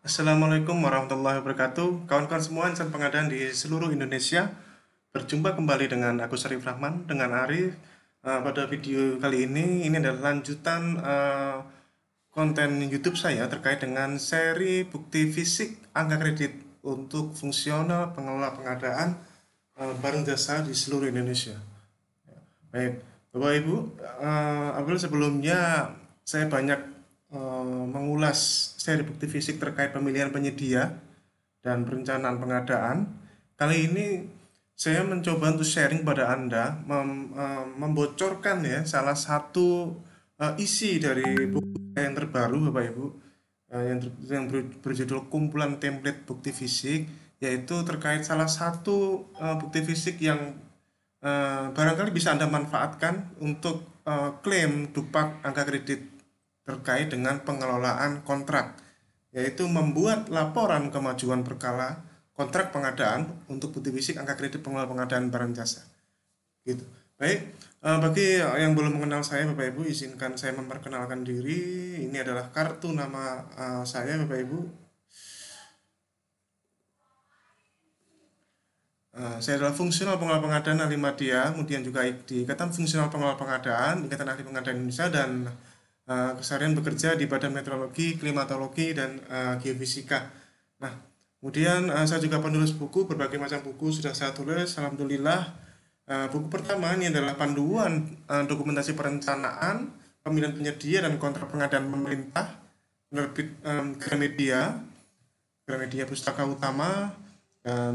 Assalamualaikum warahmatullahi wabarakatuh Kawan-kawan semua insan pengadaan di seluruh Indonesia Berjumpa kembali dengan aku Syarif Rahman Dengan Ari uh, eh, Pada video kali ini Ini adalah lanjutan uh, konten YouTube saya Terkait dengan seri bukti fisik angka kredit Untuk fungsional pengelola pengadaan uh, Barang jasa di seluruh Indonesia ya, Baik, Bapak Ibu uh, sebelumnya saya banyak Eh, mengulas seri bukti fisik terkait pemilihan penyedia dan perencanaan pengadaan. Kali ini saya mencoba untuk sharing pada Anda mem, eh, membocorkan ya salah satu uh, isi dari buku yang terbaru Bapak Ibu uh, yang, ter, yang ber, berjudul Kumpulan Template Bukti Fisik yaitu terkait salah satu uh, bukti fisik yang uh, barangkali bisa Anda manfaatkan untuk uh, klaim dupak angka kredit terkait dengan pengelolaan kontrak, yaitu membuat laporan kemajuan berkala kontrak pengadaan untuk bukti fisik angka kredit pengelola pengadaan barang jasa. Gitu. Baik, eh, bagi yang belum mengenal saya Bapak Ibu, izinkan saya memperkenalkan diri. Ini adalah kartu nama eh, saya Bapak Ibu. Eh, saya adalah fungsional pengelola pengadaan alimadia, kemudian juga ikatan fungsional pengelola pengadaan, Ikatan Ahli Pengadaan Indonesia dan Kesarian eh, keseharian bekerja di Badan Meteorologi, Klimatologi, dan uh, Geofisika. Nah, kemudian uh, saya juga penulis buku, berbagai macam buku sudah saya tulis, Alhamdulillah. Uh, buku pertama ini adalah panduan uh, dokumentasi perencanaan, pemilihan penyedia, dan kontrak pengadaan pemerintah, menerbit um, Gramedia, Gramedia Pustaka Utama, dan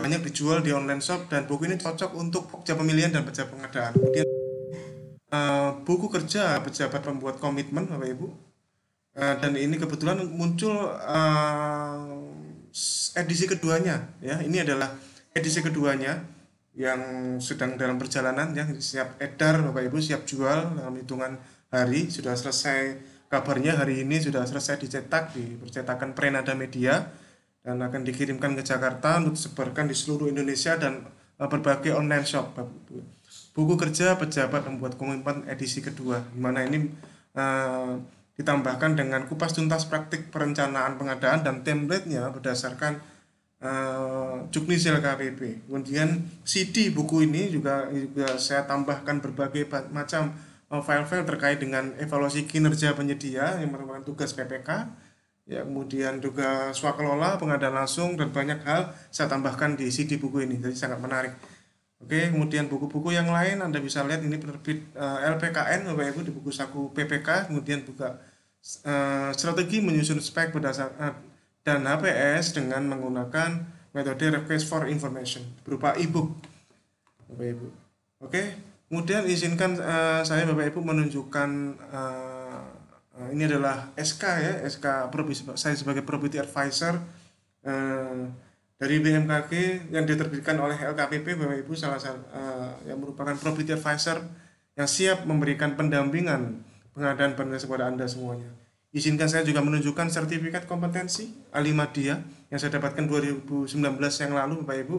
banyak dijual di online shop dan buku ini cocok untuk pekerja pemilihan dan pekerja pengadaan. Kemudian Eh, buku kerja pejabat pembuat komitmen Bapak Ibu. Uh, dan ini kebetulan muncul uh, edisi keduanya ya. Ini adalah edisi keduanya yang sedang dalam perjalanan yang siap edar Bapak Ibu siap jual dalam hitungan hari sudah selesai kabarnya hari ini sudah selesai dicetak di percetakan Prenada Media dan akan dikirimkan ke Jakarta untuk disebarkan di seluruh Indonesia dan berbagai online shop Bapak Ibu buku kerja pejabat membuat komitmen edisi kedua di mana ini uh, ditambahkan dengan kupas tuntas praktik perencanaan pengadaan dan template-nya berdasarkan uh, eh, juknisel KPP. Kemudian CD buku ini juga juga saya tambahkan berbagai macam eh, file-file terkait dengan evaluasi kinerja penyedia yang merupakan tugas PPK. Ya, kemudian juga swakelola, pengadaan langsung dan banyak hal saya tambahkan di CD buku ini. Jadi sangat menarik. Oke, kemudian buku-buku yang lain Anda bisa lihat ini penerbit uh, eh, LPKN Bapak Ibu di buku saku PPK, kemudian buka uh, strategi menyusun spek berdasarkan uh, eh, dan HPS dengan menggunakan metode request for information berupa ebook, Bapak Ibu. Oke, kemudian izinkan uh, saya Bapak Ibu menunjukkan uh, ini adalah SK ya, SK saya sebagai property advisor uh, dari BMKG yang diterbitkan oleh LKPP Bapak Ibu salah satu uh, yang merupakan property advisor yang siap memberikan pendampingan pengadaan barang kepada Anda semuanya. Izinkan saya juga menunjukkan sertifikat kompetensi Alimadia yang saya dapatkan 2019 yang lalu Bapak Ibu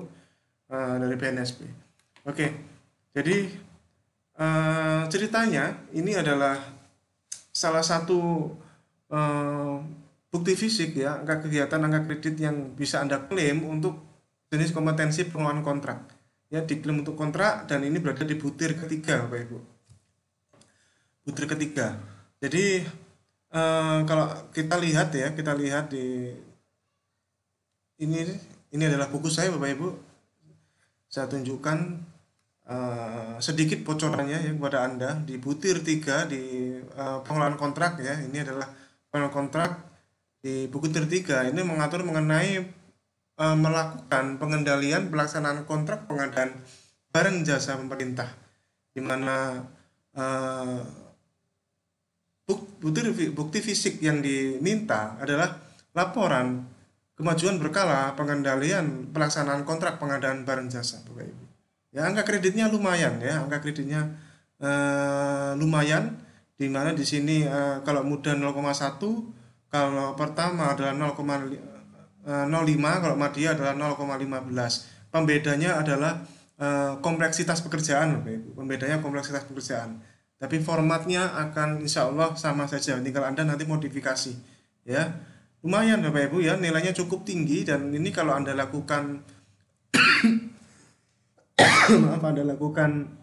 uh, dari BNSP. Oke. Jadi uh, ceritanya ini adalah salah satu uh, bukti fisik ya angka kegiatan angka kredit yang bisa anda klaim untuk jenis kompetensi pengelolaan kontrak ya diklaim untuk kontrak dan ini berada di butir ketiga bapak ibu butir ketiga jadi eh, kalau kita lihat ya kita lihat di ini ini adalah buku saya bapak ibu saya tunjukkan Uh, sedikit bocorannya ya kepada Anda di butir 3 di uh, eh, pengelolaan kontrak ya. Ini adalah pengelolaan kontrak di buku tertiga ini mengatur mengenai e, melakukan pengendalian pelaksanaan kontrak pengadaan barang jasa pemerintah di mana e, bukti, bukti fisik yang diminta adalah laporan kemajuan berkala pengendalian pelaksanaan kontrak pengadaan barang jasa Bapak Ibu. Ya angka kreditnya lumayan ya, angka kreditnya e, lumayan di mana di sini e, kalau mudah 0,1 kalau pertama adalah 0,05 eh, kalau media adalah 0,15 pembedanya adalah eh, kompleksitas pekerjaan pembedanya kompleksitas pekerjaan tapi formatnya akan insya Allah sama saja tinggal Anda nanti modifikasi ya lumayan Bapak Ibu ya nilainya cukup tinggi dan ini kalau Anda lakukan maaf Anda lakukan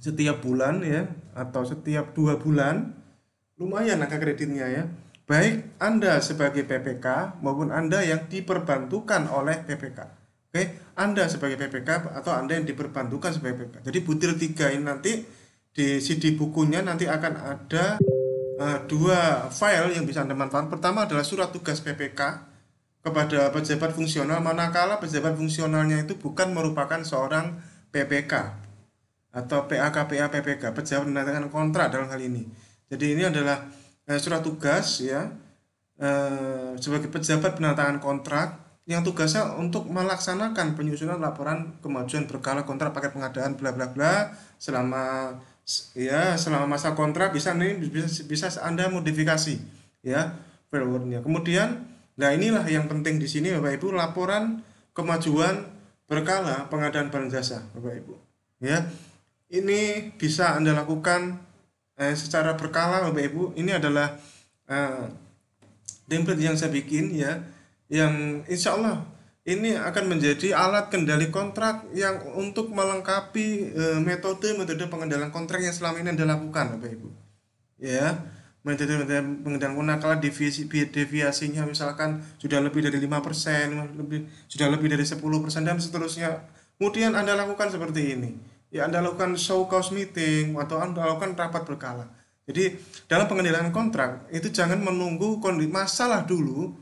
setiap bulan ya atau setiap dua bulan lumayan angka kreditnya ya baik Anda sebagai PPK maupun Anda yang diperbantukan oleh PPK. Oke, Anda sebagai PPK atau Anda yang diperbantukan sebagai PPK. Jadi butir tiga ini nanti di CD bukunya nanti akan ada uh, dua file yang bisa Anda manfaatkan. Pertama adalah surat tugas PPK kepada pejabat fungsional manakala pejabat fungsionalnya itu bukan merupakan seorang PPK atau PAKPA PPK, pejabat menandatangani kontrak dalam hal ini. Jadi ini adalah Eh, surat tugas ya eh, sebagai pejabat penandatangan kontrak yang tugasnya untuk melaksanakan penyusunan laporan kemajuan berkala kontrak paket pengadaan bla bla bla selama ya selama masa kontrak bisa nih bisa bisa anda modifikasi ya firmware kemudian nah inilah yang penting di sini bapak ibu laporan kemajuan berkala pengadaan barang jasa bapak ibu ya ini bisa anda lakukan eh, secara berkala Bapak Ibu ini adalah eh, template yang saya bikin ya yang insya Allah ini akan menjadi alat kendali kontrak yang untuk melengkapi metode-metode eh, pengendalian kontrak yang selama ini Anda lakukan Bapak Ibu ya metode-metode pengendalian kontrak kalau deviasi, deviasinya misalkan sudah lebih dari 5% lebih, sudah lebih dari 10% dan seterusnya kemudian Anda lakukan seperti ini ya Anda lakukan show cause meeting atau Anda lakukan rapat berkala. Jadi dalam pengendalian kontrak itu jangan menunggu kondisi masalah dulu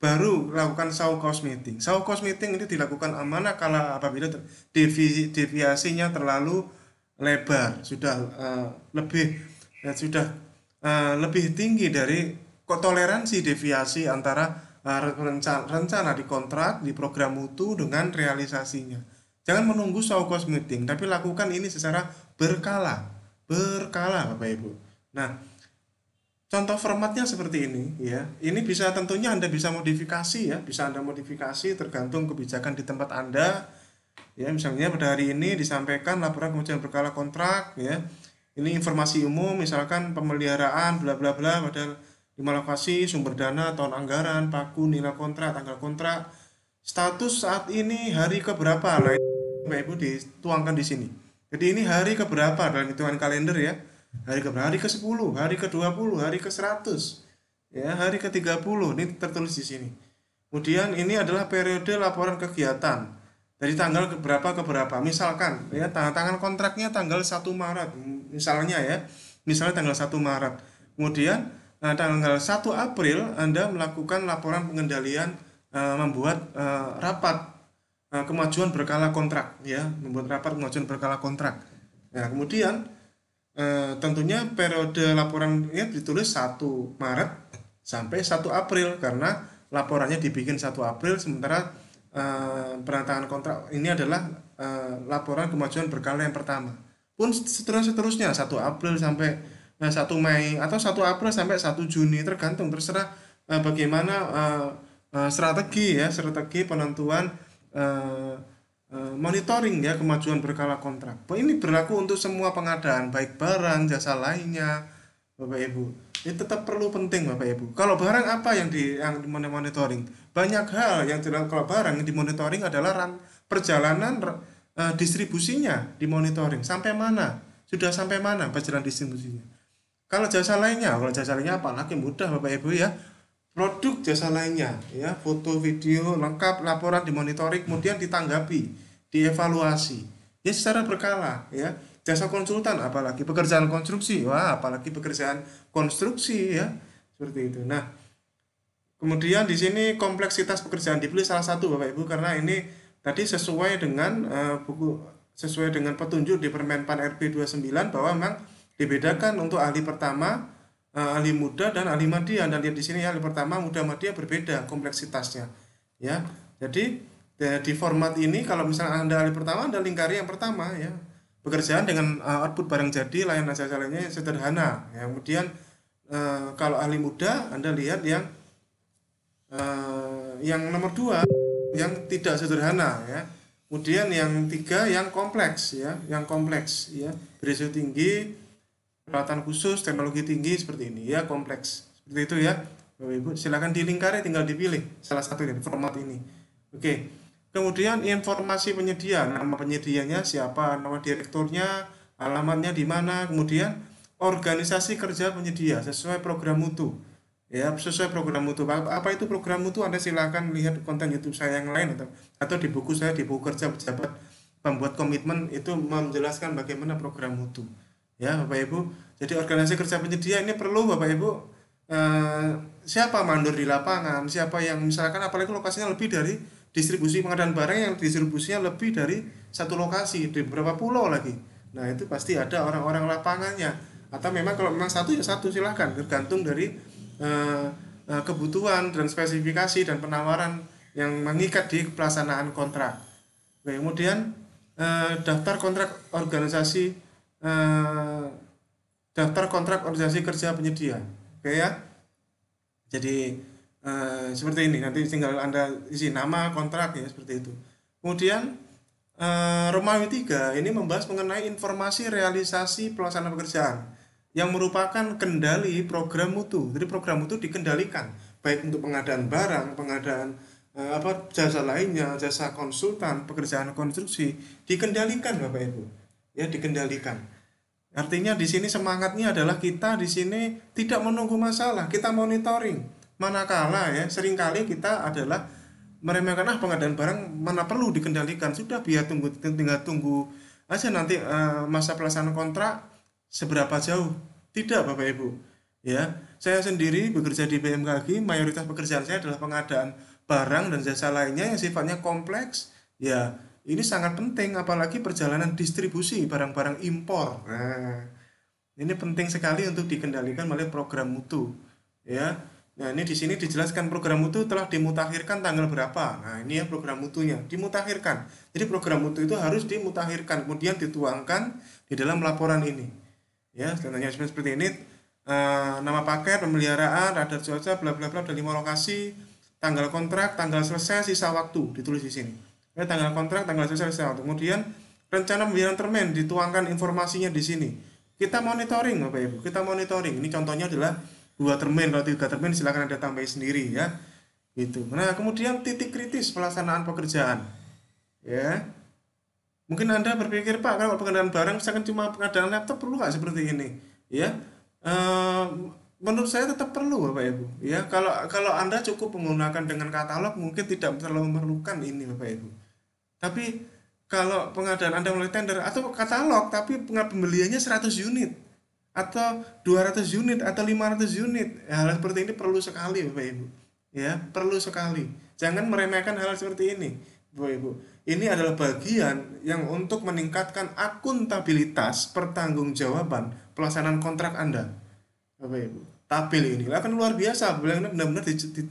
baru lakukan show cause meeting. Show cause meeting ini dilakukan amanah kala apabila devi, deviasinya terlalu lebar, sudah uh, lebih ya, sudah uh, lebih tinggi dari toleransi deviasi antara uh, rencana, rencana di kontrak, di program mutu dengan realisasinya Jangan menunggu show meeting, tapi lakukan ini secara berkala. Berkala, Bapak Ibu. Nah, contoh formatnya seperti ini ya. Ini bisa tentunya Anda bisa modifikasi ya, bisa Anda modifikasi tergantung kebijakan di tempat Anda. Ya, misalnya pada hari ini disampaikan laporan kemudian berkala kontrak ya. Ini informasi umum misalkan pemeliharaan bla bla bla pada lima lokasi, sumber dana, tahun anggaran, paku, nilai kontrak, tanggal kontrak, status saat ini hari ke keberapa? Nah, Bapak Ibu dituangkan di sini. Jadi ini hari keberapa dalam hitungan kalender ya? Hari ke hari ke-10, hari ke-20, hari ke-100. Ya, hari ke-30 ini tertulis di sini. Kemudian ini adalah periode laporan kegiatan. Dari tanggal keberapa ke berapa? Misalkan ya tanda tangan kontraknya tanggal 1 Maret misalnya ya. Misalnya tanggal 1 Maret. Kemudian Nah, tanggal 1 April Anda melakukan laporan pengendalian uh, membuat uh, rapat Eh, kemajuan berkala kontrak ya membuat rapat kemajuan berkala kontrak nah kemudian eh, tentunya periode laporan laporannya ditulis 1 Maret sampai 1 April karena laporannya dibikin 1 April sementara eh, perantangan kontrak ini adalah eh, laporan kemajuan berkala yang pertama pun seterusnya seterusnya 1 April sampai eh, 1 Mei atau 1 April sampai 1 Juni tergantung terserah eh, bagaimana eh, eh strategi ya strategi penentuan uh, uh, monitoring ya kemajuan berkala kontrak. Ini berlaku untuk semua pengadaan baik barang jasa lainnya, Bapak Ibu. Ini tetap perlu penting Bapak Ibu. Kalau barang apa yang di yang monitoring? Banyak hal yang tidak kalau barang yang dimonitoring adalah ran, perjalanan uh, distribusinya dimonitoring sampai mana? Sudah sampai mana perjalanan distribusinya? Kalau jasa lainnya, kalau jasa lainnya apalagi nah, mudah Bapak Ibu ya produk jasa lainnya ya foto video lengkap laporan dimonitoring kemudian ditanggapi dievaluasi ya secara berkala ya jasa konsultan apalagi pekerjaan konstruksi wah apalagi pekerjaan konstruksi ya seperti itu nah kemudian di sini kompleksitas pekerjaan dipilih salah satu bapak ibu karena ini tadi sesuai dengan uh, buku sesuai dengan petunjuk di Permenpan RP 29 bahwa memang dibedakan untuk ahli pertama uh, ahli muda dan ahli madya anda lihat di sini ya ahli pertama muda madya berbeda kompleksitasnya ya jadi di format ini kalau misalnya anda ahli pertama anda lingkari yang pertama ya pekerjaan dengan uh, output barang jadi layanan jasa lainnya sederhana ya kemudian uh, kalau ahli muda anda lihat yang uh, yang nomor dua yang tidak sederhana ya kemudian yang tiga yang kompleks ya yang kompleks ya berisiko tinggi peralatan khusus, teknologi tinggi seperti ini ya kompleks. Seperti itu ya. Bapak Ibu silakan dilingkari tinggal dipilih salah satu dari format ini. Oke. Kemudian informasi penyedia, nama penyedianya siapa, nama direkturnya, alamatnya di mana, kemudian organisasi kerja penyedia sesuai program mutu. Ya, sesuai program mutu. Apa itu program mutu? Anda silakan lihat konten YouTube saya yang lain atau atau di buku saya di buku kerja pejabat pembuat komitmen itu menjelaskan bagaimana program mutu ya bapak ibu jadi organisasi kerja penyedia ini perlu bapak ibu uh, siapa mandor di lapangan siapa yang misalkan apalagi lokasinya lebih dari distribusi pengadaan barang yang distribusinya lebih dari satu lokasi di beberapa pulau lagi nah itu pasti ada orang-orang lapangannya atau memang kalau memang satu ya satu silahkan tergantung dari uh, kebutuhan dan spesifikasi dan penawaran yang mengikat di pelaksanaan kontrak. Nah, kemudian uh, daftar kontrak organisasi eh, daftar kontrak organisasi kerja penyedia oke ya jadi eh, seperti ini nanti tinggal anda isi nama kontrak ya seperti itu kemudian eh, Romawi 3 ini membahas mengenai informasi realisasi pelaksanaan pekerjaan yang merupakan kendali program mutu. Jadi program mutu dikendalikan baik untuk pengadaan barang, pengadaan eh, apa jasa lainnya, jasa konsultan, pekerjaan konstruksi dikendalikan Bapak Ibu ya dikendalikan. Artinya di sini semangatnya adalah kita di sini tidak menunggu masalah, kita monitoring. Manakala ya seringkali kita adalah meremehkan ah pengadaan barang mana perlu dikendalikan sudah biar tunggu tinggal tunggu aja nanti uh, masa pelaksanaan kontrak seberapa jauh tidak bapak ibu ya saya sendiri bekerja di BMKG mayoritas pekerjaan saya adalah pengadaan barang dan jasa lainnya yang sifatnya kompleks ya ini sangat penting apalagi perjalanan distribusi barang-barang impor. Nah, ini penting sekali untuk dikendalikan oleh program mutu. Ya. Nah, ini di sini dijelaskan program mutu telah dimutakhirkan tanggal berapa. Nah, ini ya program mutunya, dimutakhirkan. Jadi program mutu itu harus dimutakhirkan kemudian dituangkan di dalam laporan ini. Ya, contohnya seperti ini e, nama paket, pemeliharaan, radar cuaca, bla bla bla, ada lima lokasi, tanggal kontrak, tanggal selesai, sisa waktu ditulis di sini ya tanggal kontrak tanggal selesai ya. kemudian rencana pembiayaan termen dituangkan informasinya di sini kita monitoring bapak ibu kita monitoring ini contohnya adalah dua termen kalau tiga termen silakan anda tambahi sendiri ya itu nah kemudian titik kritis pelaksanaan pekerjaan ya mungkin anda berpikir pak kalau pengadaan barang misalkan cuma pengadaan laptop perlu nggak seperti ini ya ehm, menurut saya tetap perlu bapak ibu ya kalau kalau anda cukup menggunakan dengan katalog mungkin tidak terlalu memerlukan ini bapak ibu tapi kalau pengadaan Anda melalui tender atau katalog tapi pembeliannya 100 unit atau 200 unit atau 500 unit hal seperti ini perlu sekali Bapak Ibu ya perlu sekali jangan meremehkan hal seperti ini Bapak Ibu ini adalah bagian yang untuk meningkatkan akuntabilitas pertanggungjawaban pelaksanaan kontrak Anda Bapak Ibu tabel ini akan luar biasa benar-benar di, di,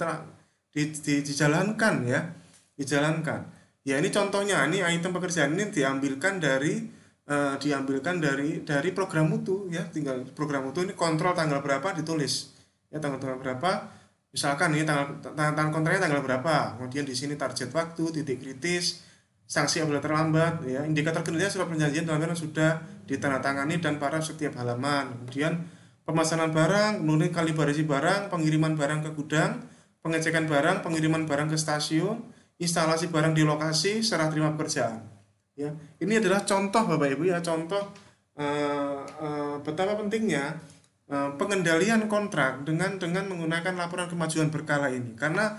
di, dijalankan ya dijalankan ya ini contohnya ini item pekerjaan ini diambilkan dari uh, diambilkan dari dari program mutu ya tinggal program mutu ini kontrol tanggal berapa ditulis ya tanggal tanggal berapa misalkan ini tanggal tanggal kontraknya tanggal berapa kemudian di sini target waktu titik kritis sanksi apabila terlambat ya indikator kinerja surat perjanjian dalam sudah ditandatangani dan para setiap halaman kemudian pemesanan barang kemudian kalibrasi barang pengiriman barang ke gudang pengecekan barang pengiriman barang ke stasiun instalasi barang di lokasi serah terima pekerjaan. Ya, ini adalah contoh Bapak Ibu ya contoh uh, uh, betapa pentingnya uh, pengendalian kontrak dengan dengan menggunakan laporan kemajuan berkala ini karena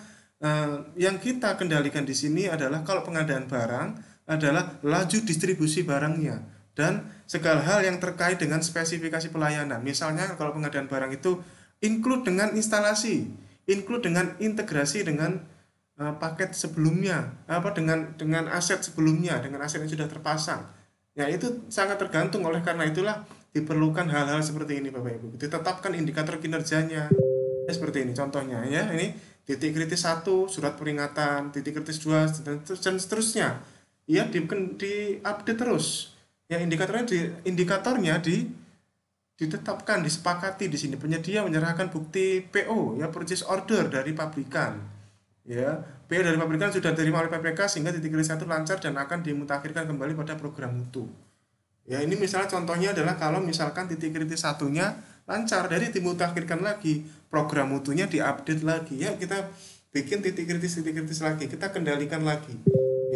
yang kita kendalikan di sini adalah kalau pengadaan barang adalah laju distribusi barangnya dan segala hal yang terkait dengan spesifikasi pelayanan. Misalnya kalau pengadaan barang itu include dengan instalasi, include dengan integrasi dengan Eh, paket sebelumnya apa dengan dengan aset sebelumnya dengan aset yang sudah terpasang ya itu sangat tergantung oleh karena itulah diperlukan hal-hal seperti ini Bapak Ibu ditetapkan indikator kinerjanya ya, seperti ini contohnya ya ini titik kritis satu surat peringatan titik kritis dua dan, dan seterusnya ya di, di update terus ya indikatornya di indikatornya di ditetapkan disepakati di sini penyedia menyerahkan bukti PO ya purchase order dari pabrikan ya PO dari pabrikan sudah diterima oleh PPK sehingga titik kritis satu lancar dan akan dimutakhirkan kembali pada program mutu ya ini misalnya contohnya adalah kalau misalkan titik kritis satunya lancar dari dimutakhirkan lagi program mutunya diupdate lagi ya kita bikin titik kritis titik kritis lagi kita kendalikan lagi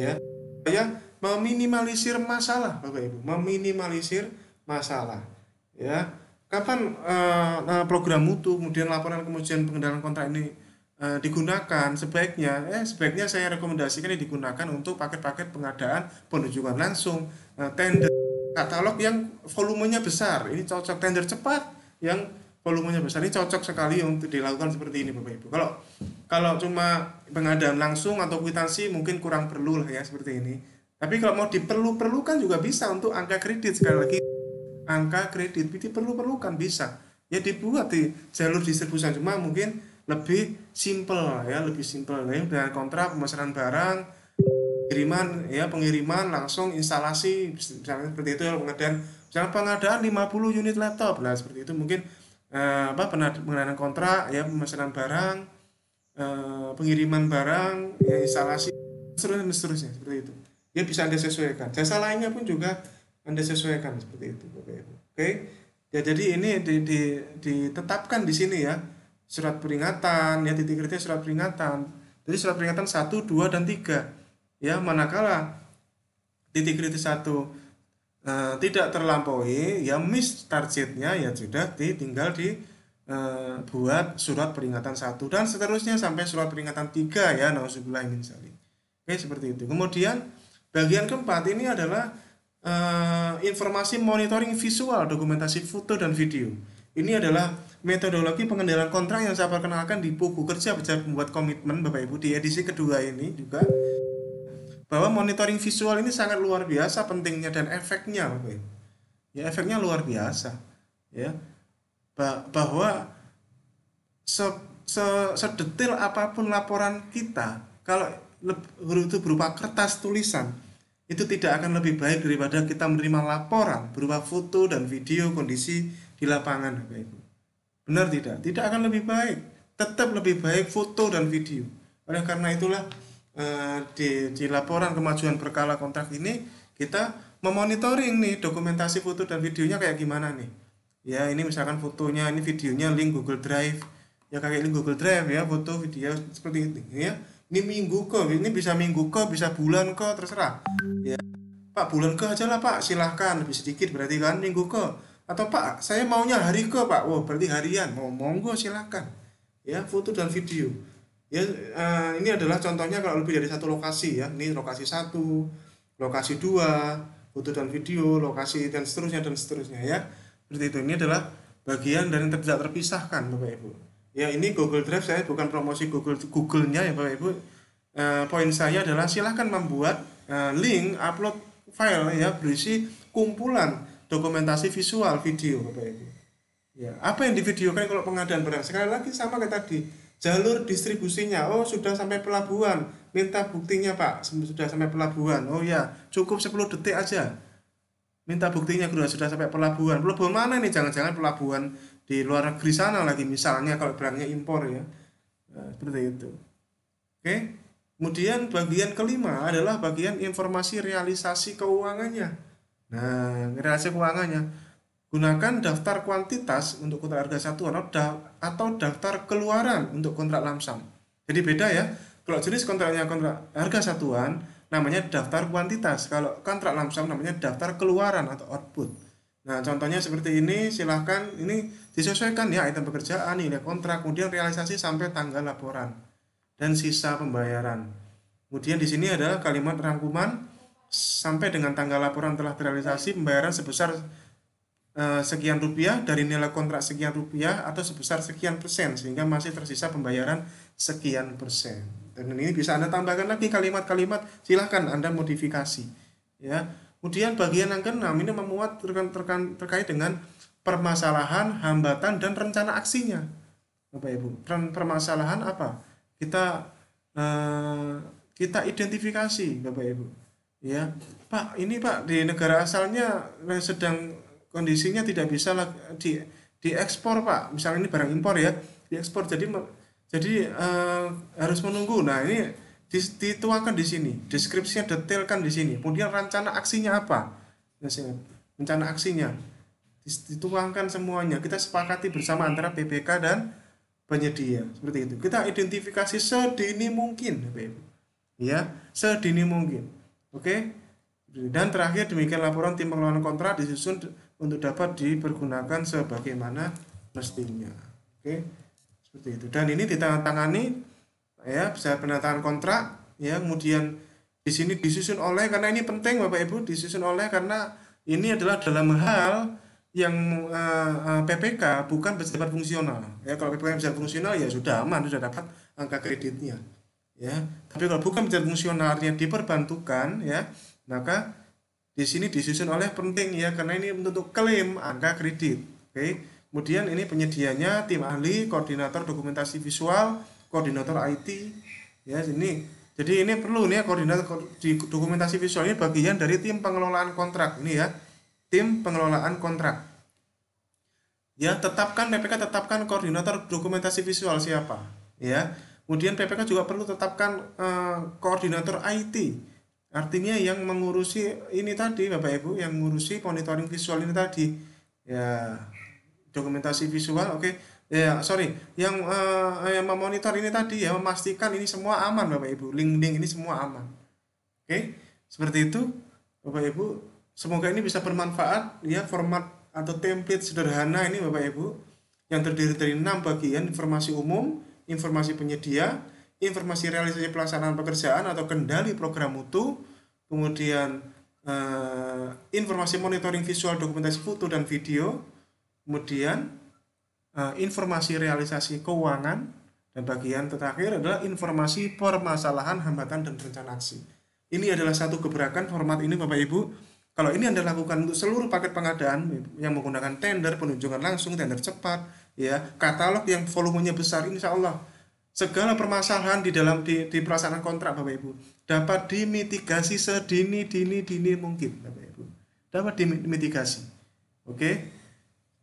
ya ya meminimalisir masalah bapak ibu meminimalisir masalah ya kapan eh, nah, program mutu kemudian laporan kemudian pengendalian kontrak ini Eh, digunakan sebaiknya eh sebaiknya saya rekomendasikan ini digunakan untuk paket-paket pengadaan penunjukan langsung eh, tender katalog yang volumenya besar ini cocok tender cepat yang volumenya besar ini cocok sekali untuk dilakukan seperti ini bapak ibu kalau kalau cuma pengadaan langsung atau kwitansi mungkin kurang perlu lah ya seperti ini tapi kalau mau diperlu-perlukan juga bisa untuk angka kredit sekali lagi angka kredit perlu perlukan bisa ya dibuat di jalur distribusi cuma mungkin lebih simple ya lebih simple ya nah, dengan kontrak pemasaran barang kiriman ya pengiriman langsung instalasi misalnya seperti itu ya pengadaan misalnya pengadaan 50 unit laptop nah seperti itu mungkin eh, apa pengadaan kontrak ya pemasaran barang eh, pengiriman barang ya instalasi seterusnya seterusnya seperti itu ya bisa anda sesuaikan jasa lainnya pun juga anda sesuaikan seperti itu oke okay. ya jadi ini di, di, ditetapkan di sini ya surat peringatan ya titik kritis surat peringatan jadi surat peringatan 1, 2, dan 3 ya manakala titik kritis 1 eh, tidak terlampaui ya miss targetnya ya sudah ditinggal di eh, buat surat peringatan 1 dan seterusnya sampai surat peringatan 3 ya ingin min Oke seperti itu. Kemudian bagian keempat ini adalah eh, informasi monitoring visual, dokumentasi foto dan video. Ini adalah metodologi pengendalian kontrak yang saya perkenalkan di buku kerja belajar membuat komitmen Bapak Ibu di edisi kedua ini juga bahwa monitoring visual ini sangat luar biasa pentingnya dan efeknya Bapak Ibu. Ya efeknya luar biasa. Ya. bahwa se, se sedetil apapun laporan kita kalau itu berupa kertas tulisan itu tidak akan lebih baik daripada kita menerima laporan berupa foto dan video kondisi di lapangan Bapak Ibu. Benar tidak? Tidak akan lebih baik. Tetap lebih baik foto dan video. Oleh karena itulah eh, di, di laporan kemajuan berkala kontrak ini kita memonitoring nih dokumentasi foto dan videonya kayak gimana nih. Ya ini misalkan fotonya, ini videonya link Google Drive. Ya kayak link Google Drive ya, foto, video seperti itu ya. Ini minggu kok, ini bisa minggu kok, bisa bulan kok, terserah. Ya. Pak bulan kok aja lah pak, silahkan lebih sedikit berarti kan minggu kok atau Pak saya maunya hari ke Pak wow oh, berarti harian mau oh, monggo silakan ya foto dan video ya uh, ini adalah contohnya kalau lebih dari satu lokasi ya ini lokasi satu lokasi dua foto dan video lokasi dan seterusnya dan seterusnya ya seperti itu ini adalah bagian dari yang tidak terpisahkan bapak ibu ya ini Google Drive saya bukan promosi Google Google-nya ya bapak ibu uh, poin saya adalah silahkan membuat uh, link upload file ya berisi kumpulan dokumentasi visual video apa itu? Ya, apa yang divideokan kalau pengadaan barang? Sekali lagi sama kayak tadi, jalur distribusinya. Oh, sudah sampai pelabuhan. Minta buktinya, Pak. Sudah sampai pelabuhan. Oh ya, cukup 10 detik aja. Minta buktinya, sudah sudah sampai pelabuhan. Pelabuhan mana nih? Jangan-jangan pelabuhan di luar negeri sana lagi misalnya kalau barangnya impor ya. Eh, seperti itu. Oke. Kemudian bagian kelima adalah bagian informasi realisasi keuangannya. Nah, neraca keuangannya gunakan daftar kuantitas untuk kontrak harga satuan atau daftar keluaran untuk kontrak lamsam. Jadi beda ya. Kalau jenis kontraknya kontrak harga satuan namanya daftar kuantitas. Kalau kontrak lamsam namanya daftar keluaran atau output. Nah, contohnya seperti ini, silahkan ini disesuaikan ya item pekerjaan, nilai kontrak, kemudian realisasi sampai tanggal laporan dan sisa pembayaran. Kemudian di sini adalah kalimat rangkuman sampai dengan tanggal laporan telah terrealisasi pembayaran sebesar uh, sekian rupiah dari nilai kontrak sekian rupiah atau sebesar sekian persen sehingga masih tersisa pembayaran sekian persen dan ini bisa anda tambahkan lagi kalimat-kalimat silahkan anda modifikasi ya kemudian bagian yang keenam ini memuat terkait dengan permasalahan hambatan dan rencana aksinya bapak ibu permasalahan apa kita uh, kita identifikasi bapak ibu ya pak ini pak di negara asalnya sedang kondisinya tidak bisa di diekspor pak misalnya ini barang impor ya diekspor jadi jadi uh, harus menunggu nah ini dituangkan di sini deskripsinya detailkan di sini kemudian rencana aksinya apa ya, rencana aksinya dituangkan semuanya kita sepakati bersama antara PPK dan penyedia seperti itu kita identifikasi sedini mungkin ya sedini mungkin Oke. Dan terakhir demikian laporan tim pengelolaan kontrak disusun untuk dapat dipergunakan sebagaimana mestinya. Oke. Seperti itu. Dan ini ditandatangani ya, bisa penandatangan kontrak ya, kemudian di sini disusun oleh karena ini penting Bapak Ibu disusun oleh karena ini adalah dalam hal yang uh, eh, eh, PPK bukan bersifat fungsional. Ya kalau PPK bersifat fungsional ya sudah aman sudah dapat angka kreditnya ya tapi kalau bukan fungsional artinya diperbantukan ya maka di sini disusun oleh penting ya karena ini untuk klaim angka kredit oke kemudian ini penyedianya tim ahli koordinator dokumentasi visual koordinator IT ya ini jadi ini perlu nih ya koordinator di dokumentasi visual ini bagian dari tim pengelolaan kontrak ini ya tim pengelolaan kontrak ya tetapkan PPK tetapkan koordinator dokumentasi visual siapa ya Kemudian PPK juga perlu tetapkan uh, koordinator IT. Artinya yang mengurusi ini tadi Bapak Ibu yang mengurusi monitoring visual ini tadi. Ya, dokumentasi visual oke. Okay. Ya, sorry, yang uh, yang memonitor ini tadi ya memastikan ini semua aman Bapak Ibu. Link-link ini semua aman. Oke. Okay? Seperti itu Bapak Ibu. Semoga ini bisa bermanfaat ya format atau template sederhana ini Bapak Ibu yang terdiri dari enam bagian informasi umum informasi penyedia, informasi realisasi pelaksanaan pekerjaan atau kendali program mutu, kemudian eh, informasi monitoring visual dokumentasi foto dan video, kemudian eh, informasi realisasi keuangan, dan bagian terakhir adalah informasi permasalahan hambatan dan rencana aksi. Ini adalah satu gebrakan format ini Bapak Ibu. Kalau ini Anda lakukan untuk seluruh paket pengadaan yang menggunakan tender, penunjukan langsung, tender cepat, ya katalog yang volumenya besar insya Allah segala permasalahan di dalam di, di perasaan kontrak Bapak Ibu dapat dimitigasi sedini dini dini mungkin Bapak Ibu dapat dimitigasi oke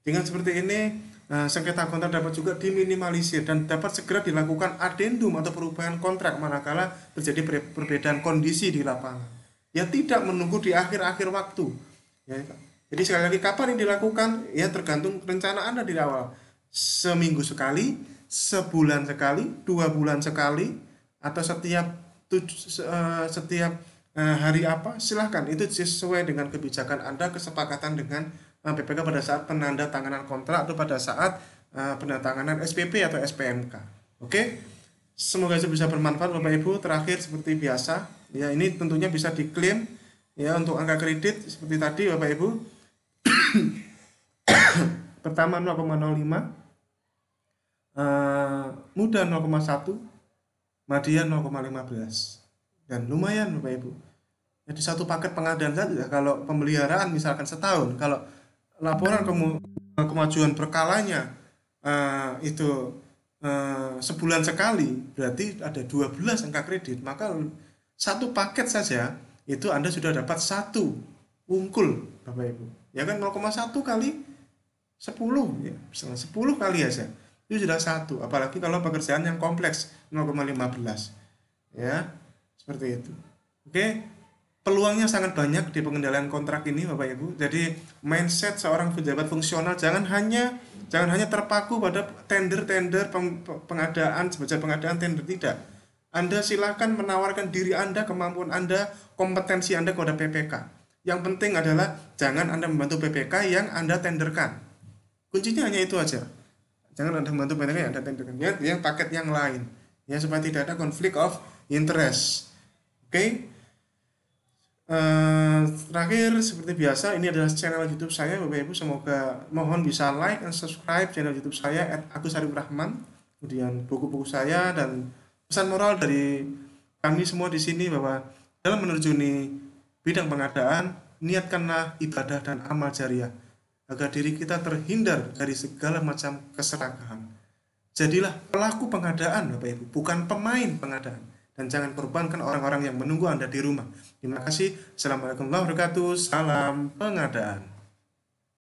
dengan seperti ini eh, sengketa kontrak dapat juga diminimalisir dan dapat segera dilakukan adendum atau perubahan kontrak manakala terjadi perbedaan kondisi di lapangan. Ya tidak menunggu di akhir-akhir waktu. Ya, jadi sekali lagi kapan ini dilakukan ya tergantung rencana Anda di awal seminggu sekali, sebulan sekali, dua bulan sekali, atau setiap tuj- eh, setiap eh, hari apa silahkan itu sesuai dengan kebijakan anda kesepakatan dengan eh, PPK pada saat penanda tanganan kontrak atau pada saat penandatanganan SPP atau SPMK oke semoga itu bisa bermanfaat bapak ibu terakhir seperti biasa ya ini tentunya bisa diklaim ya untuk angka kredit seperti tadi bapak ibu pertama 0,05 Eh, muda 0,1 Madia 0,15 dan lumayan Bapak Ibu jadi satu paket pengadaan saja ya. kalau pemeliharaan misalkan setahun kalau laporan kemu kemajuan perkalanya uh, itu uh, sebulan sekali berarti ada 12 angka kredit maka satu paket saja itu Anda sudah dapat satu ungkul Bapak Ibu ya kan 0,1 kali 10 ya misalnya 10 kali aja itu sudah satu apalagi kalau pekerjaan yang kompleks 0,15 ya seperti itu oke peluangnya sangat banyak di pengendalian kontrak ini Bapak Ibu jadi mindset seorang pejabat fungsional jangan hanya jangan hanya terpaku pada tender-tender pengadaan sebagai pengadaan tender tidak anda silahkan menawarkan diri Anda, kemampuan Anda, kompetensi Anda kepada PPK. Yang penting adalah jangan Anda membantu PPK yang Anda tenderkan. Kuncinya hanya itu aja jangan ada membantu PTK yang ada tindakan ya, yang paket yang lain ya supaya tidak ada konflik of interest oke okay? uh, eh, terakhir seperti biasa ini adalah channel YouTube saya Bapak Ibu semoga mohon bisa like and subscribe channel YouTube saya at Agus Arif Rahman kemudian buku-buku saya dan pesan moral dari kami semua di sini bahwa dalam menerjuni bidang pengadaan niatkanlah ibadah dan amal jariah agar diri kita terhindar dari segala macam keserakahan. Jadilah pelaku pengadaan, Bapak Ibu, bukan pemain pengadaan. Dan jangan korbankan orang-orang yang menunggu Anda di rumah. Terima kasih. Assalamualaikum warahmatullahi wabarakatuh. Salam pengadaan.